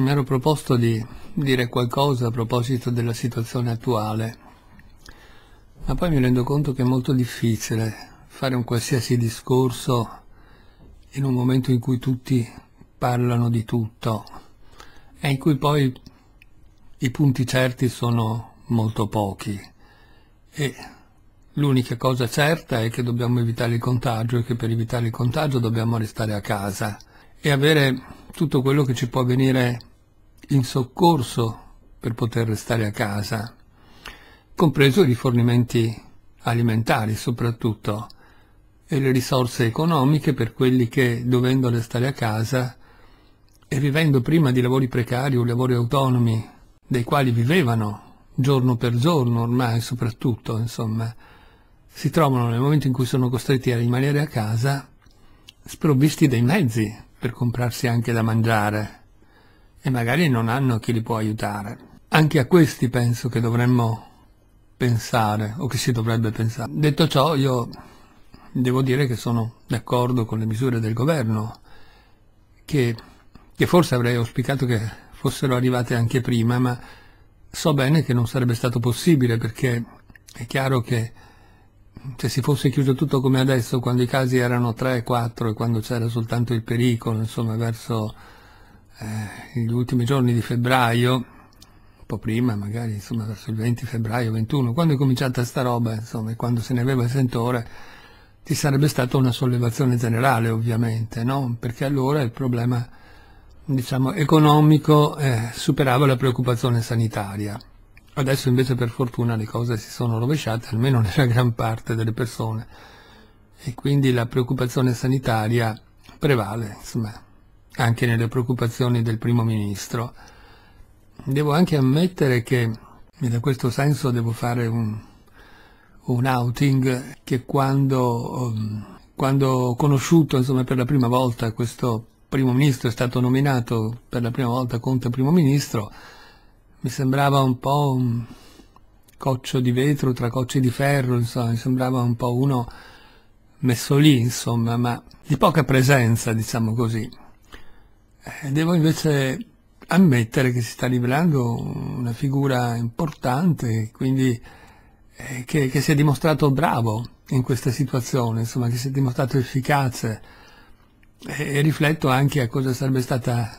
mi ero proposto di dire qualcosa a proposito della situazione attuale, ma poi mi rendo conto che è molto difficile fare un qualsiasi discorso in un momento in cui tutti parlano di tutto e in cui poi i punti certi sono molto pochi e l'unica cosa certa è che dobbiamo evitare il contagio e che per evitare il contagio dobbiamo restare a casa e avere tutto quello che ci può venire in soccorso per poter restare a casa, compreso i rifornimenti alimentari soprattutto e le risorse economiche per quelli che, dovendo restare a casa e vivendo prima di lavori precari o lavori autonomi, dei quali vivevano giorno per giorno ormai soprattutto, insomma, si trovano nel momento in cui sono costretti a rimanere a casa sprovvisti dei mezzi per comprarsi anche da mangiare e magari non hanno chi li può aiutare. Anche a questi penso che dovremmo pensare o che si dovrebbe pensare. Detto ciò, io devo dire che sono d'accordo con le misure del governo, che, che forse avrei auspicato che fossero arrivate anche prima, ma so bene che non sarebbe stato possibile perché è chiaro che se si fosse chiuso tutto come adesso, quando i casi erano 3, 4 e quando c'era soltanto il pericolo, insomma, verso eh, gli ultimi giorni di febbraio, un po' prima magari, insomma verso il 20 febbraio, 21, quando è cominciata sta roba, insomma, e quando se ne aveva il sentore, ci sarebbe stata una sollevazione generale ovviamente, no? perché allora il problema diciamo, economico eh, superava la preoccupazione sanitaria. Adesso invece per fortuna le cose si sono rovesciate, almeno nella gran parte delle persone, e quindi la preoccupazione sanitaria prevale, insomma, anche nelle preoccupazioni del primo ministro. Devo anche ammettere che da questo senso devo fare un, un outing che quando, um, quando ho conosciuto insomma, per la prima volta questo primo ministro, è stato nominato per la prima volta Conte primo ministro, mi sembrava un po' un coccio di vetro tra cocci di ferro, insomma, mi sembrava un po' uno messo lì, insomma, ma di poca presenza, diciamo così. Eh, devo invece ammettere che si sta rivelando una figura importante, quindi eh, che, che, si è dimostrato bravo in questa situazione, insomma, che si è dimostrato efficace e, e rifletto anche a cosa sarebbe, stata,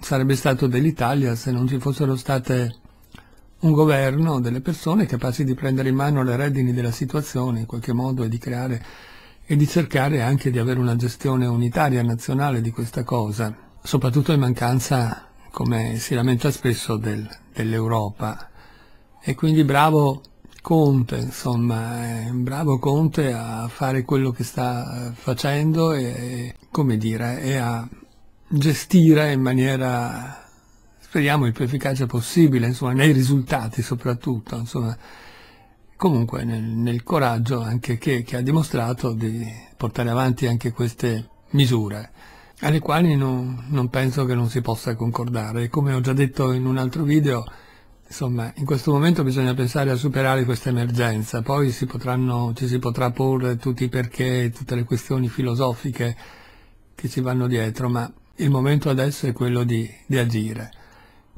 sarebbe stato dell'Italia se non ci fossero state un governo, delle persone capaci di prendere in mano le redini della situazione in qualche modo e di creare e di cercare anche di avere una gestione unitaria nazionale di questa cosa soprattutto in mancanza, come si lamenta spesso, del, dell'Europa. E quindi bravo Conte, insomma, eh, bravo Conte a fare quello che sta eh, facendo e, come dire, e a gestire in maniera speriamo il più efficace possibile, insomma, nei risultati soprattutto, insomma, comunque nel, nel coraggio anche che, che, ha dimostrato di portare avanti anche queste misure alle quali non, non penso che non si possa concordare. Come ho già detto in un altro video, insomma, in questo momento bisogna pensare a superare questa emergenza, poi si potranno, ci si potrà porre tutti i perché, tutte le questioni filosofiche che ci vanno dietro, ma il momento adesso è quello di, di agire.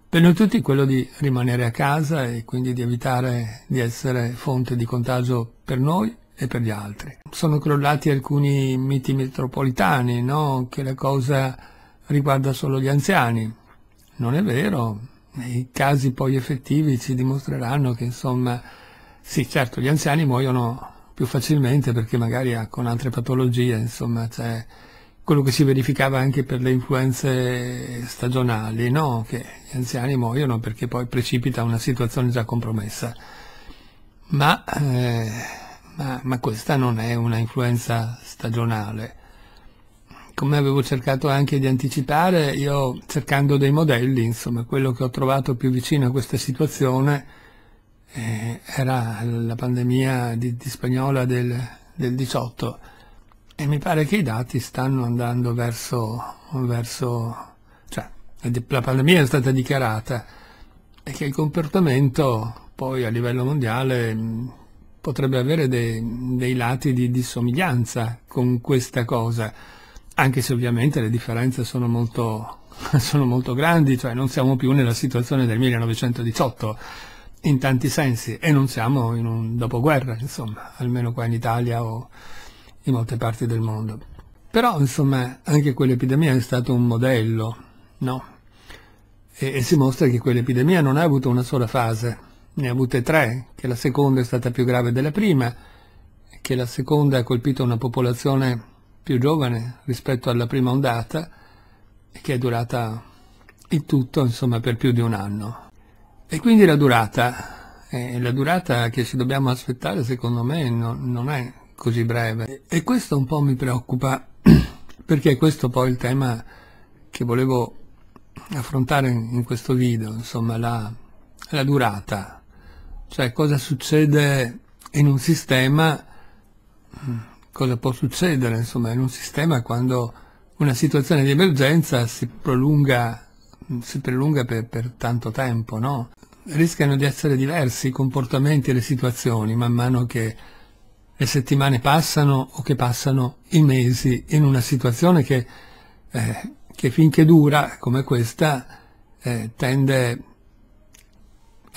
Per noi tutti quello di rimanere a casa e quindi di evitare di essere fonte di contagio per noi e per gli altri. Sono crollati alcuni miti metropolitani, no? che la cosa riguarda solo gli anziani. Non è vero, i casi poi effettivi ci dimostreranno che insomma, sì certo, gli anziani muoiono più facilmente perché magari ah, con altre patologie, insomma, c'è quello che si verificava anche per le influenze stagionali, no? che gli anziani muoiono perché poi precipita una situazione già compromessa. Ma eh, ma, ma questa non è una influenza stagionale. Come avevo cercato anche di anticipare, io cercando dei modelli, insomma, quello che ho trovato più vicino a questa situazione eh, era la pandemia di, di spagnola del, del 18 e mi pare che i dati stanno andando verso, verso cioè la pandemia è stata dichiarata e che il comportamento poi a livello mondiale potrebbe avere dei, dei lati di dissomiglianza con questa cosa, anche se ovviamente le differenze sono molto, sono molto grandi, cioè non siamo più nella situazione del 1918 in tanti sensi e non siamo in un dopoguerra, insomma, almeno qua in Italia o in molte parti del mondo. Però, insomma, anche quell'epidemia è stato un modello, no? E, e si mostra che quell'epidemia non ha avuto una sola fase, ne ha avute tre, che la seconda è stata più grave della prima, che la seconda ha colpito una popolazione più giovane rispetto alla prima ondata, che è durata il tutto, insomma, per più di un anno. E quindi la durata, eh, la durata che ci dobbiamo aspettare, secondo me, no, non è così breve. E questo un po' mi preoccupa, perché questo poi è il tema che volevo affrontare in questo video, insomma, la, la durata cioè cosa succede in un sistema, mm, cosa può succedere insomma in un sistema quando una situazione di emergenza si prolunga, mm, si prolunga per, per tanto tempo, no? Rischiano di essere diversi i comportamenti e le situazioni man mano che le settimane passano o che passano i mesi in una situazione che, eh, che finché dura come questa eh, tende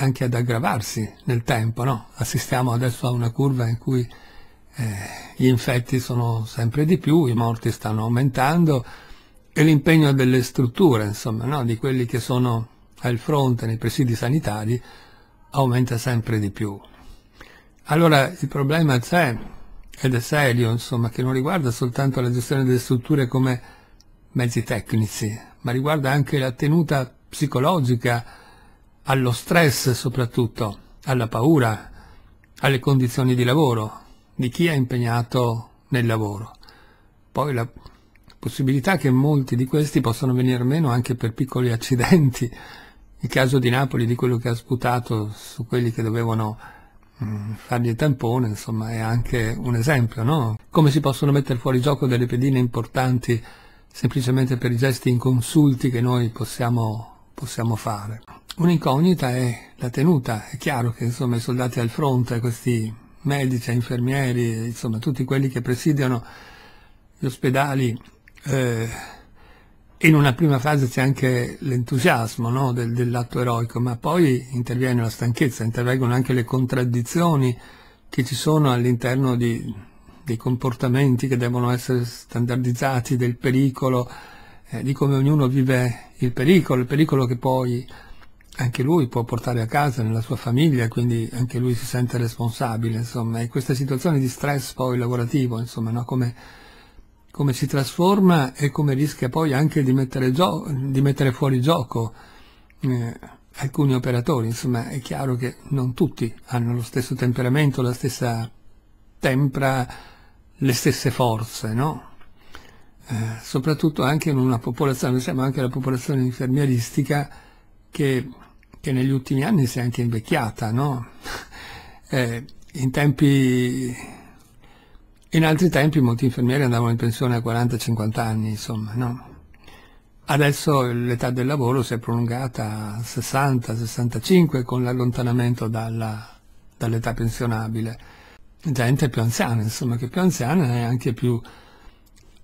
anche ad aggravarsi nel tempo, no? Assistiamo adesso a una curva in cui eh, gli infetti sono sempre di più, i morti stanno aumentando e l'impegno delle strutture, insomma, no? di quelli che sono al fronte nei presidi sanitari aumenta sempre di più. Allora il problema c'è ed è serio, insomma, che non riguarda soltanto la gestione delle strutture come mezzi tecnici, ma riguarda anche la tenuta psicologica allo stress soprattutto, alla paura, alle condizioni di lavoro di chi è impegnato nel lavoro. Poi la possibilità che molti di questi possano venire meno anche per piccoli accidenti. Il caso di Napoli, di quello che ha sputato su quelli che dovevano mh, mm, fargli il tampone, insomma, è anche un esempio, no? Come si possono mettere fuori gioco delle pedine importanti semplicemente per i gesti inconsulti che noi possiamo, possiamo fare. Un'incognita è la tenuta, è chiaro che insomma, i soldati al fronte, questi medici, infermieri, insomma tutti quelli che presidiano gli ospedali, eh, in una prima fase c'è anche l'entusiasmo no, del, dell'atto eroico, ma poi interviene la stanchezza, intervengono anche le contraddizioni che ci sono all'interno dei comportamenti che devono essere standardizzati, del pericolo, eh, di come ognuno vive il pericolo, il pericolo che poi anche lui può portare a casa nella sua famiglia, quindi anche lui si sente responsabile, insomma, e questa situazione di stress poi lavorativo, insomma, no? come, come, si trasforma e come rischia poi anche di mettere, di mettere fuori gioco eh, alcuni operatori, insomma, è chiaro che non tutti hanno lo stesso temperamento, la stessa tempra, le stesse forze, no? eh, soprattutto anche in una popolazione, siamo anche la popolazione infermieristica che che negli ultimi anni si è anche invecchiata, no? eh, in, tempi, in altri tempi molti infermieri andavano in pensione a 40-50 anni, insomma, no? Adesso l'età del lavoro si è prolungata a 60-65 con l'allontanamento dall'età pensionabile. Gente più anziana, insomma, che più anziana è anche più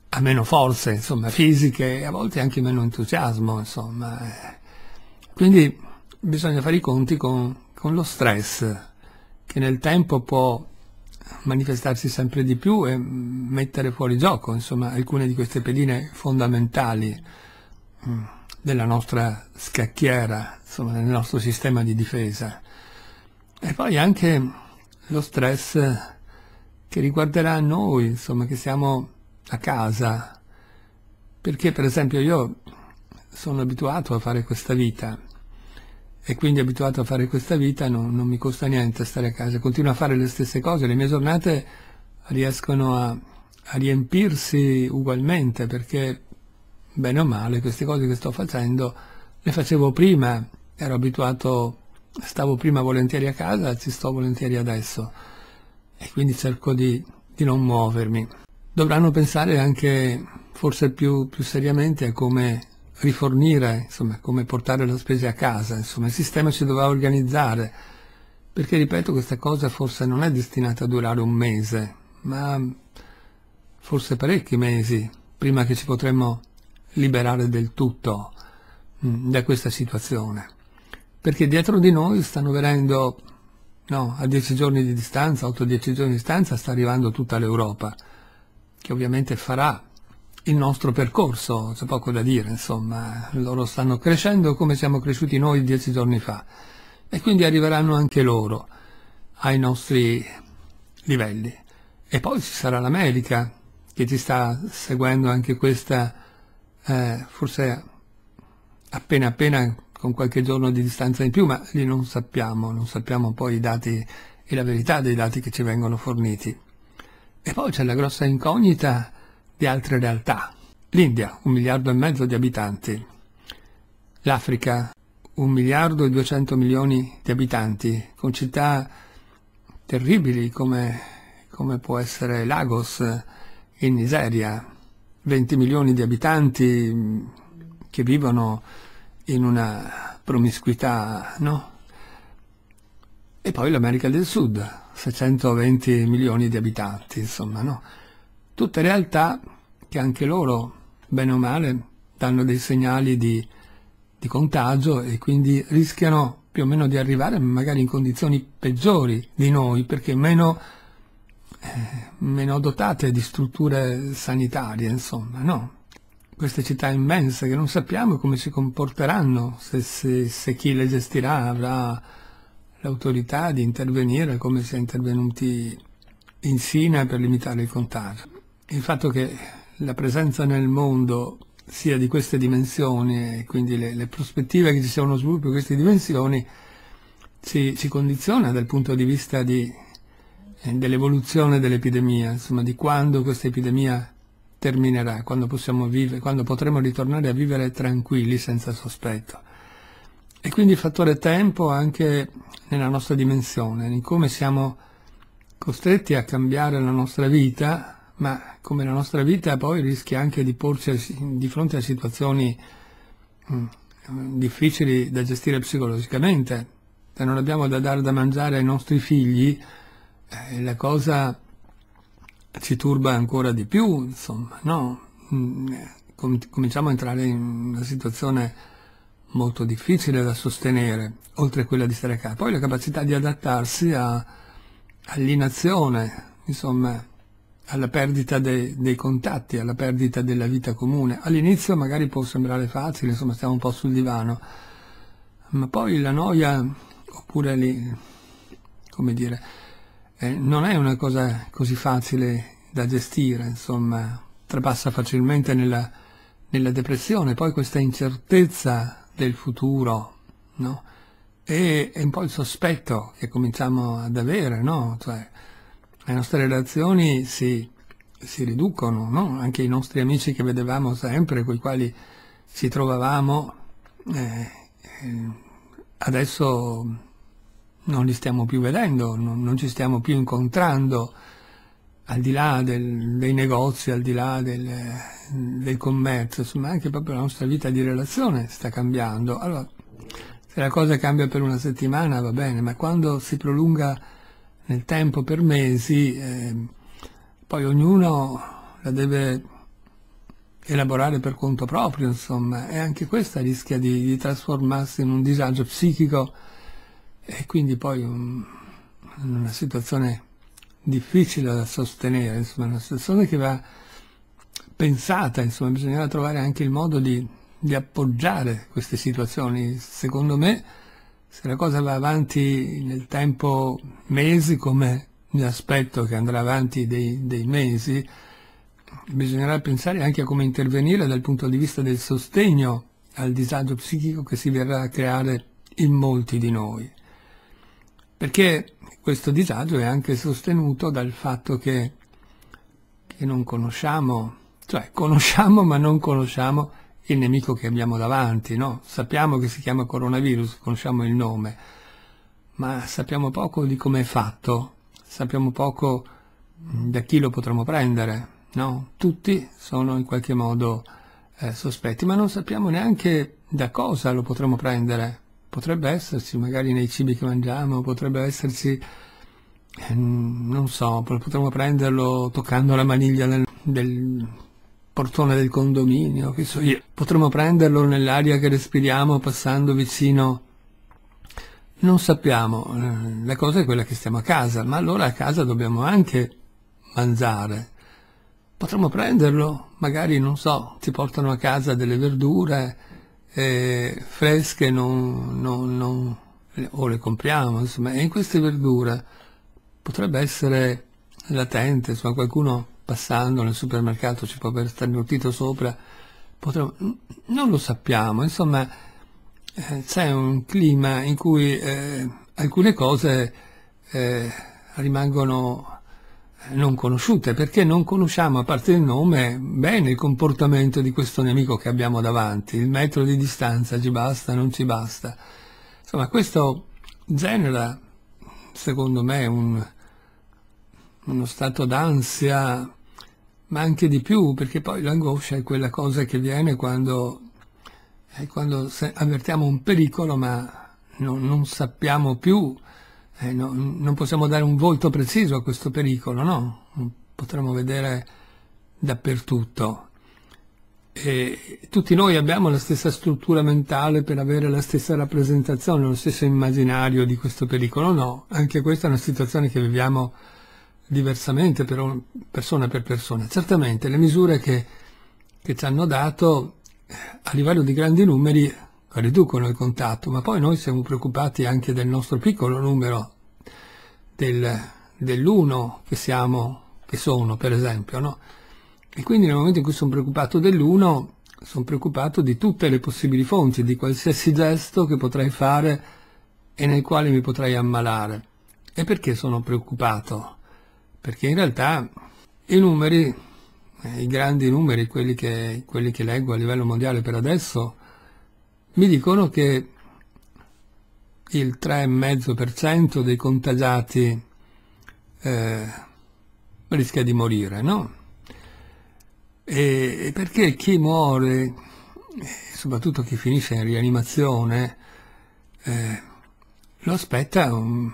ha meno forze, insomma, fisiche e a volte anche meno entusiasmo, insomma. Eh. Quindi bisogna fare i conti con, con lo stress che nel tempo può manifestarsi sempre di più e mettere fuori gioco insomma, alcune di queste pedine fondamentali mm, della nostra scacchiera, insomma, del nostro sistema di difesa. E poi anche lo stress che riguarderà noi, insomma, che siamo a casa. Perché per esempio io sono abituato a fare questa vita e quindi abituato a fare questa vita non, non mi costa niente stare a casa, continuo a fare le stesse cose, le mie giornate riescono a, a riempirsi ugualmente perché bene o male queste cose che sto facendo le facevo prima, ero abituato, stavo prima volentieri a casa, ci sto volentieri adesso e quindi cerco di, di non muovermi. Dovranno pensare anche forse più, più seriamente a come rifornire, insomma, come portare la spesa a casa, insomma, il sistema si doveva organizzare, perché ripeto questa cosa forse non è destinata a durare un mese, ma forse parecchi mesi, prima che ci potremmo liberare del tutto mh, mm, da questa situazione. Perché dietro di noi stanno venendo, no, a 10 giorni di distanza, 8-10 giorni di distanza, sta arrivando tutta l'Europa, che ovviamente farà il nostro percorso, c'è poco da dire, insomma, loro stanno crescendo come siamo cresciuti noi dieci giorni fa e quindi arriveranno anche loro ai nostri livelli. E poi ci sarà l'America che ci sta seguendo anche questa, eh, forse appena appena con qualche giorno di distanza in più, ma lì non sappiamo, non sappiamo poi i dati e la verità dei dati che ci vengono forniti. E poi c'è la grossa incognita di altre realtà. L'India, un miliardo e mezzo di abitanti. L'Africa, un miliardo e duecento milioni di abitanti, con città terribili come, come può essere Lagos in Nigeria. 20 milioni di abitanti mm, che vivono in una promiscuità, no? E poi l'America del Sud, 620 milioni di abitanti, insomma, no? tutte realtà che anche loro, bene o male, danno dei segnali di, di contagio e quindi rischiano più o meno di arrivare magari in condizioni peggiori di noi, perché meno, eh, meno dotate di strutture sanitarie, insomma, no? Queste città immense che non sappiamo come si comporteranno, se, se, se chi le gestirà avrà l'autorità di intervenire come si è intervenuti in Cina per limitare il contagio il fatto che la presenza nel mondo sia di queste dimensioni, e quindi le, le prospettive che ci sia uno sviluppo di queste dimensioni, ci, ci condiziona dal punto di vista di, eh, dell'evoluzione dell'epidemia, insomma di quando questa epidemia terminerà, quando, vivere, quando potremo ritornare a vivere tranquilli, senza sospetto. E quindi il fattore tempo anche nella nostra dimensione, in come siamo costretti a cambiare la nostra vita ma come la nostra vita poi rischia anche di porsi di fronte a situazioni mm, difficili da gestire psicologicamente. Se non abbiamo da dare da mangiare ai nostri figli, eh, la cosa ci turba ancora di più, insomma, no? Mm, eh, com cominciamo a entrare in una situazione molto difficile da sostenere, oltre a quella di stare a casa. Poi la capacità di adattarsi all'inazione, insomma, alla perdita de, dei contatti, alla perdita della vita comune. All'inizio magari può sembrare facile, insomma stiamo un po' sul divano, ma poi la noia, oppure lì, come dire, eh, non è una cosa così facile da gestire, insomma, trapassa facilmente nella, nella depressione, poi questa incertezza del futuro, no? E, e un po' il sospetto che cominciamo ad avere, no? Cioè, le nostre relazioni si, si riducono, no? anche i nostri amici che vedevamo sempre, con i quali ci trovavamo, eh, adesso non li stiamo più vedendo, non, non ci stiamo più incontrando, al di là del, dei negozi, al di là del, del commercio, insomma anche proprio la nostra vita di relazione sta cambiando. Allora, se la cosa cambia per una settimana va bene, ma quando si prolunga nel tempo per mesi, eh, poi ognuno la deve elaborare per conto proprio, insomma, e anche questa rischia di, di trasformarsi in un disagio psichico e quindi poi un, una situazione difficile da sostenere, insomma, una situazione che va pensata, insomma, bisognerà trovare anche il modo di, di appoggiare queste situazioni. Secondo me se la cosa va avanti nel tempo mesi, come mi aspetto che andrà avanti dei, dei mesi, bisognerà pensare anche a come intervenire dal punto di vista del sostegno al disagio psichico che si verrà a creare in molti di noi. Perché questo disagio è anche sostenuto dal fatto che, che non conosciamo, cioè conosciamo ma non conosciamo il nemico che abbiamo davanti, no? Sappiamo che si chiama coronavirus, conosciamo il nome, ma sappiamo poco di come è fatto, sappiamo poco da chi lo potremo prendere, no? Tutti sono in qualche modo eh, sospetti, ma non sappiamo neanche da cosa lo potremo prendere. Potrebbe esserci magari nei cibi che mangiamo, potrebbe esserci, eh, non so, potremmo prenderlo toccando la maniglia del, del portone del condominio, che so io. Potremmo prenderlo nell'aria che respiriamo passando vicino. Non sappiamo, eh, la cosa è quella che stiamo a casa, ma allora a casa dobbiamo anche mangiare. Potremmo prenderlo, magari, non so, ti portano a casa delle verdure eh, fresche, non, non, non, o le compriamo, insomma, e in queste verdure potrebbe essere latente, insomma, qualcuno passando nel supermercato ci può aver starnutito sopra, potremmo... non lo sappiamo, insomma eh, c'è un clima in cui eh, alcune cose eh, rimangono eh, non conosciute, perché non conosciamo, a parte il nome, bene il comportamento di questo nemico che abbiamo davanti, il metro di distanza ci basta, non ci basta. Insomma, questo genera, secondo me, un, uno stato d'ansia ma anche di più, perché poi l'angoscia è quella cosa che viene quando, eh, quando avvertiamo un pericolo ma no, non sappiamo più, eh, no, non possiamo dare un volto preciso a questo pericolo, no? potremmo vedere dappertutto. E tutti noi abbiamo la stessa struttura mentale per avere la stessa rappresentazione, lo stesso immaginario di questo pericolo, no? Anche questa è una situazione che viviamo diversamente per, persona per persona. Certamente le misure che, che ci hanno dato eh, a livello di grandi numeri riducono il contatto, ma poi noi siamo preoccupati anche del nostro piccolo numero, del, dell'uno che siamo, che sono per esempio, no? E quindi nel momento in cui sono preoccupato dell'uno, sono preoccupato di tutte le possibili fonti, di qualsiasi gesto che potrei fare e nel quale mi potrei ammalare. E perché sono preoccupato? perché in realtà i numeri, eh, i grandi numeri, quelli che, quelli che leggo a livello mondiale per adesso, mi dicono che il 3,5% dei contagiati eh, rischia di morire, no? E, perché chi muore, eh, soprattutto chi finisce in rianimazione, eh, lo aspetta un,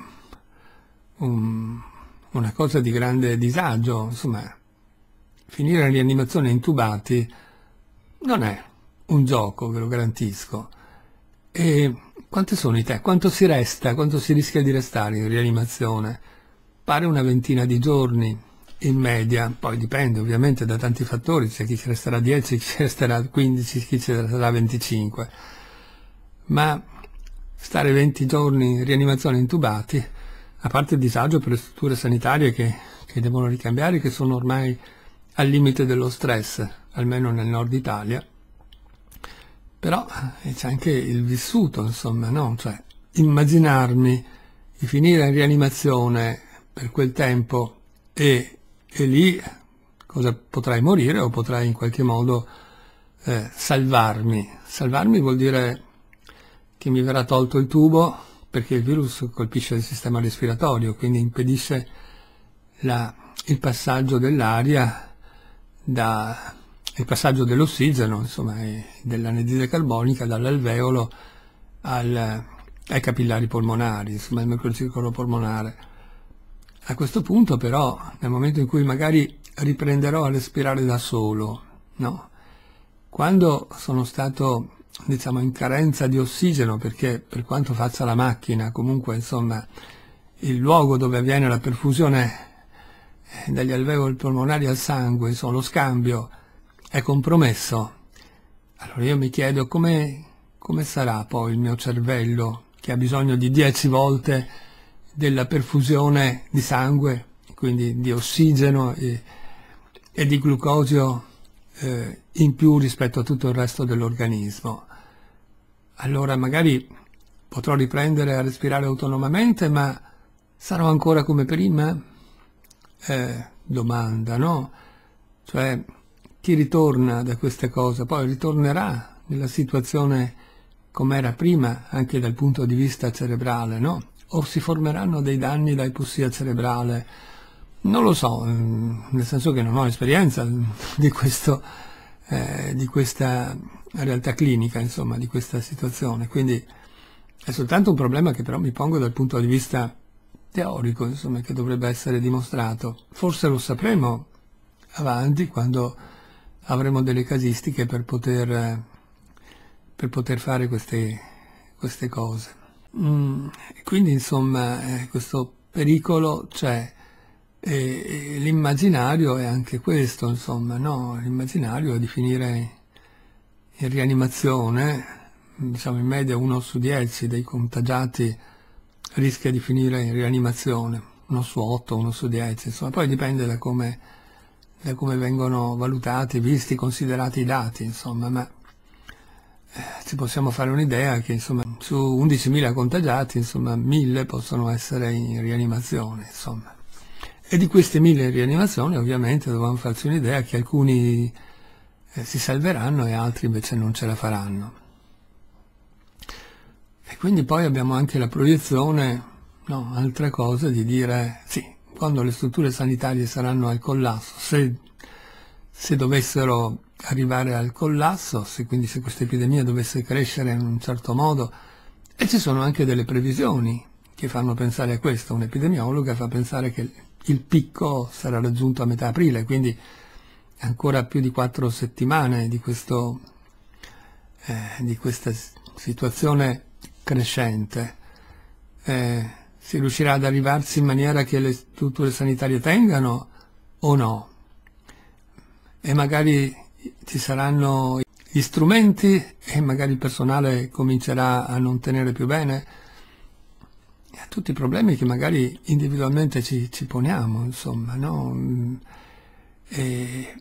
un una cosa di grande disagio, insomma, finire in rianimazione intubati non è un gioco, ve lo garantisco. E quante sono i te? Quanto si resta? Quanto si rischia di restare in rianimazione? Pare una ventina di giorni in media, poi dipende ovviamente da tanti fattori, c'è chi ci resterà 10, chi ci resterà 15, chi ci resterà 25, ma stare 20 giorni in rianimazione intubati a parte il disagio per le strutture sanitarie che, che devono ricambiare, che sono ormai al limite dello stress, almeno nel nord Italia, però eh, c'è anche il vissuto, insomma, no? Cioè, immaginarmi di finire in rianimazione per quel tempo e, e lì cosa, potrai morire o potrai in qualche modo eh, salvarmi. Salvarmi vuol dire che mi verrà tolto il tubo, perché il virus colpisce il sistema respiratorio, quindi impedisce la, il passaggio dell'aria, il passaggio dell'ossigeno, insomma, dell'anidride carbonica dall'alveolo al, ai capillari polmonari, insomma, al microcircolo polmonare. A questo punto però, nel momento in cui magari riprenderò a respirare da solo, no? Quando sono stato diciamo in carenza di ossigeno perché per quanto faccia la macchina comunque insomma il luogo dove avviene la perfusione eh, dagli alveoli polmonari al sangue insomma lo scambio è compromesso allora io mi chiedo come, come sarà poi il mio cervello che ha bisogno di 10 volte della perfusione di sangue quindi di ossigeno e, e di glucosio eh, in più rispetto a tutto il resto dell'organismo allora magari potrò riprendere a respirare autonomamente, ma sarò ancora come prima? Eh, domanda, no? Cioè, chi ritorna da queste cose poi ritornerà nella situazione come era prima, anche dal punto di vista cerebrale, no? O si formeranno dei danni da ipussia cerebrale? Non lo so, mm, nel senso che non ho esperienza di, questo, eh, di questa la realtà clinica insomma, di questa situazione. Quindi è soltanto un problema che però mi pongo dal punto di vista teorico, insomma, che dovrebbe essere dimostrato. Forse lo sapremo avanti quando avremo delle casistiche per poter, per poter fare queste, queste cose. Mm, quindi insomma eh, questo pericolo c'è. E, e l'immaginario è anche questo, insomma, no? L'immaginario è di finire in rianimazione, diciamo in media uno su dieci dei contagiati rischia di finire in rianimazione, uno su otto, uno su dieci, insomma, poi dipende da come, da come vengono valutati, visti, considerati i dati, insomma, ma eh, ci possiamo fare un'idea che insomma, su 11.000 contagiati, insomma, 1.000 possono essere in rianimazione, insomma. E di questi 1.000 in rianimazione, ovviamente, dobbiamo farci un'idea che alcuni eh, si salveranno e altri invece non ce la faranno. E quindi poi abbiamo anche la proiezione, no, altre cose, di dire sì, quando le strutture sanitarie saranno al collasso, se, se dovessero arrivare al collasso, se quindi se questa epidemia dovesse crescere in un certo modo, e ci sono anche delle previsioni che fanno pensare a questo, un epidemiologo fa pensare che il picco sarà raggiunto a metà aprile, quindi ancora più di quattro settimane di, questo, eh, di questa situazione crescente, eh, si riuscirà ad arrivarsi in maniera che le strutture sanitarie tengano o no? E magari ci saranno gli strumenti e magari il personale comincerà a non tenere più bene tutti i problemi che magari individualmente ci, ci poniamo, insomma, no? Mm, e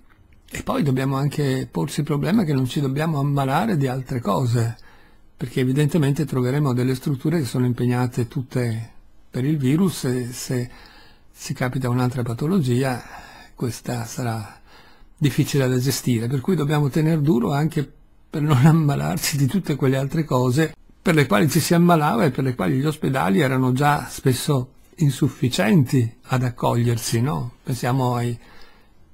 e poi dobbiamo anche porsi il problema che non ci dobbiamo ammalare di altre cose, perché evidentemente troveremo delle strutture che sono impegnate tutte per il virus e se si capita un'altra patologia questa sarà difficile da gestire, per cui dobbiamo tenere duro anche per non ammalarci di tutte quelle altre cose per le quali ci si ammalava e per le quali gli ospedali erano già spesso insufficienti ad accogliersi, no? Pensiamo ai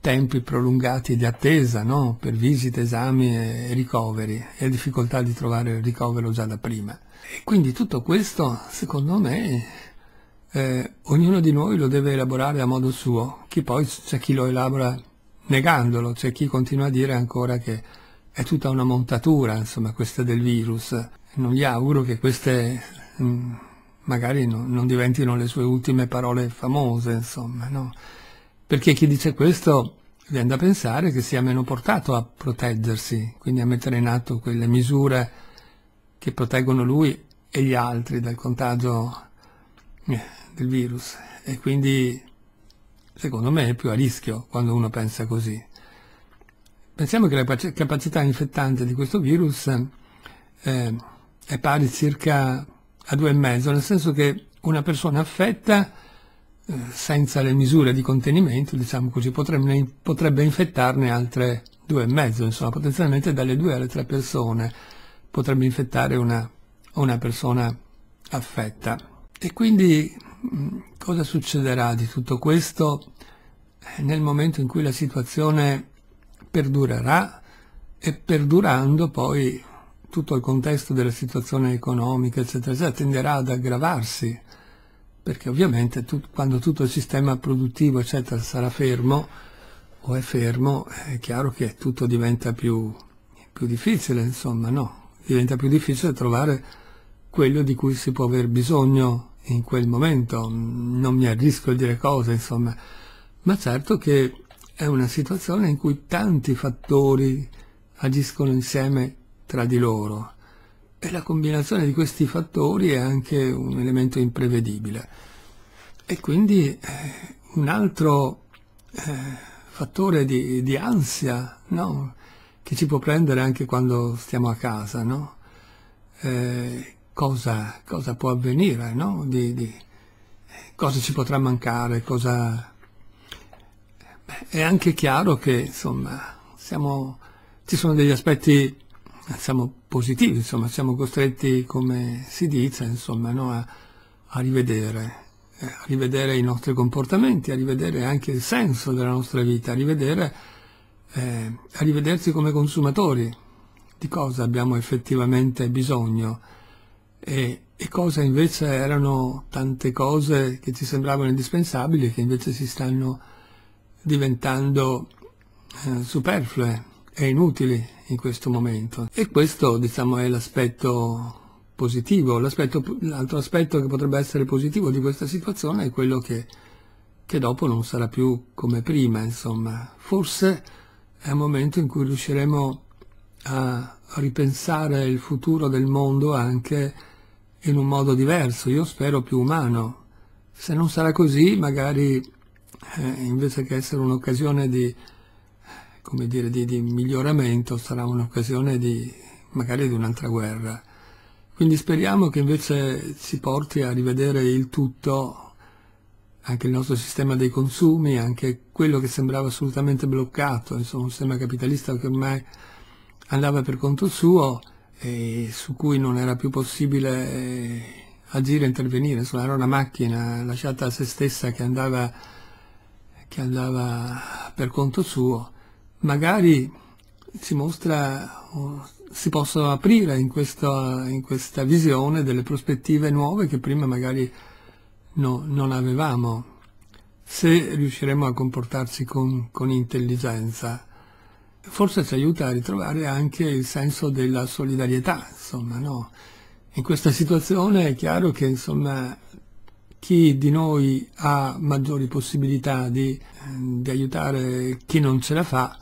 tempi prolungati di attesa no? per visite, esami e ricoveri e difficoltà di trovare il ricovero già da prima. E quindi tutto questo, secondo me, eh, ognuno di noi lo deve elaborare a modo suo, chi poi c'è chi lo elabora negandolo, c'è chi continua a dire ancora che è tutta una montatura, insomma, questa del virus. Non gli auguro che queste mh, mm, magari no, non diventino le sue ultime parole famose, insomma, no? Perché chi dice questo viene da pensare che sia meno portato a proteggersi, quindi a mettere in atto quelle misure che proteggono lui e gli altri dal contagio eh, del virus e quindi secondo me è più a rischio quando uno pensa così. Pensiamo che la capacità infettante di questo virus eh, è pari circa a due e mezzo, nel senso che una persona affetta senza le misure di contenimento, diciamo così, potrebbe, potrebbe infettarne altre due e mezzo, insomma, potenzialmente dalle due alle tre persone potrebbe infettare una, una persona affetta. E quindi mm, cosa succederà di tutto questo eh, nel momento in cui la situazione perdurerà e perdurando poi tutto il contesto della situazione economica, eccetera, eccetera, tenderà ad aggravarsi perché ovviamente tu, quando tutto il sistema produttivo eccetera, sarà fermo o è fermo, è chiaro che tutto diventa più, più difficile, insomma, no? Diventa più difficile trovare quello di cui si può aver bisogno in quel momento, non mi arrisco a dire cose, insomma, ma certo che è una situazione in cui tanti fattori agiscono insieme tra di loro e la combinazione di questi fattori è anche un elemento imprevedibile. E quindi eh, un altro eh, fattore di, di ansia no? che ci può prendere anche quando stiamo a casa, no? eh, cosa, cosa, può avvenire, no? di, di, cosa ci potrà mancare, cosa... Beh, è anche chiaro che insomma, siamo... ci sono degli aspetti siamo positivi, insomma, siamo costretti, come si dice, insomma, no, a, a, rivedere, eh, a rivedere i nostri comportamenti, a rivedere anche il senso della nostra vita, a rivedere, eh, a rivedersi come consumatori di cosa abbiamo effettivamente bisogno e, e cosa invece erano tante cose che ci sembravano indispensabili e che invece si stanno diventando eh, superflue inutili in questo momento. E questo diciamo, è l'aspetto positivo. l'altro aspetto che potrebbe essere positivo di questa situazione è quello che, che dopo non sarà più come prima. Insomma. Forse è un momento in cui riusciremo a ripensare il futuro del mondo anche in un modo diverso, io spero più umano. Se non sarà così, magari eh, invece che essere un'occasione di come dire, di, di miglioramento sarà un'occasione di, magari di un'altra guerra. Quindi speriamo che invece si porti a rivedere il tutto, anche il nostro sistema dei consumi, anche quello che sembrava assolutamente bloccato, insomma un sistema capitalista che ormai andava per conto suo e su cui non era più possibile eh, agire intervenire, insomma era una macchina lasciata a se stessa che andava, che andava per conto suo magari si mostra, si possono aprire in questa, in questa visione delle prospettive nuove che prima magari no, non avevamo, se riusciremo a comportarsi con, con intelligenza. Forse ci aiuta a ritrovare anche il senso della solidarietà, insomma, no? In questa situazione è chiaro che, insomma, chi di noi ha maggiori possibilità di, eh, di aiutare chi non ce la fa,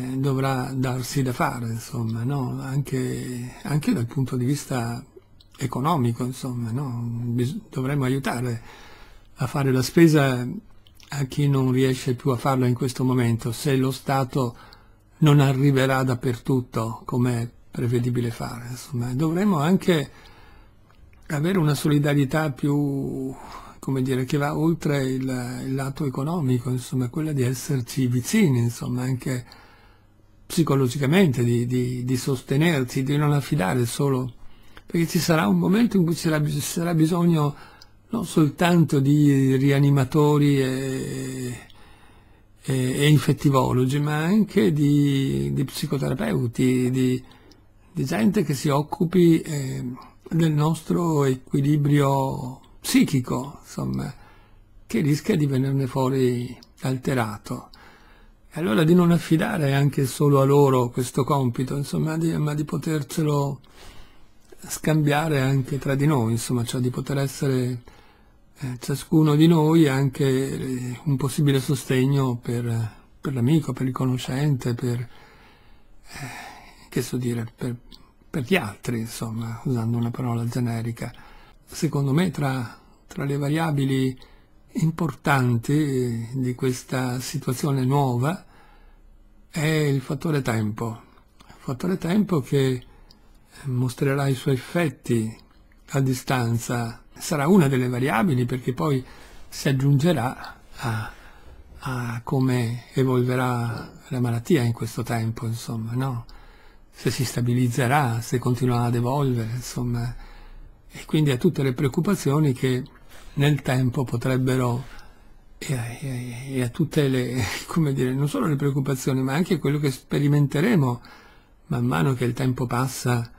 eh, dovrà darsi da fare, insomma, no? anche, anche, dal punto di vista economico, insomma, no? dovremmo aiutare a fare la spesa a chi non riesce più a farla in questo momento, se lo Stato non arriverà dappertutto come è prevedibile fare. Insomma, dovremmo anche avere una solidarietà più, come dire, che va oltre il, il lato economico, insomma, quella di esserci vicini, insomma, anche psicologicamente, di, di, di, sostenersi, di non affidare solo, perché ci sarà un momento in cui ci sarà, ci sarà bisogno non soltanto di rianimatori e, e, e infettivologi, ma anche di, di psicoterapeuti, di, gente che si occupi eh, del nostro equilibrio psichico, insomma, che rischia di venirne fuori alterato. E allora di non affidare anche solo a loro questo compito, insomma, di, ma di potercelo scambiare anche tra di noi, insomma, cioè di poter essere eh, ciascuno di noi anche eh, un possibile sostegno per, per l'amico, per il conoscente, per, eh, che so dire, per, per, gli altri, insomma, usando una parola generica. Secondo me tra, tra le variabili importante eh, di questa situazione nuova è il fattore tempo. Il fattore tempo che eh, mostrerà i suoi effetti a distanza sarà una delle variabili perché poi si aggiungerà a, a come evolverà la malattia in questo tempo, insomma, no? se si stabilizzerà, se continuerà ad evolvere, insomma, e quindi a tutte le preoccupazioni che nel tempo potrebbero e a, e a, tutte le, come dire, non solo le preoccupazioni, ma anche quello che sperimenteremo man mano che il tempo passa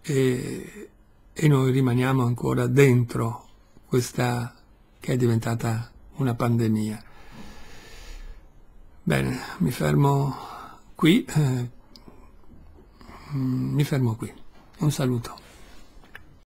e, e noi rimaniamo ancora dentro questa che è diventata una pandemia. Bene, mi fermo qui. Eh, mm, mi fermo qui. Un saluto.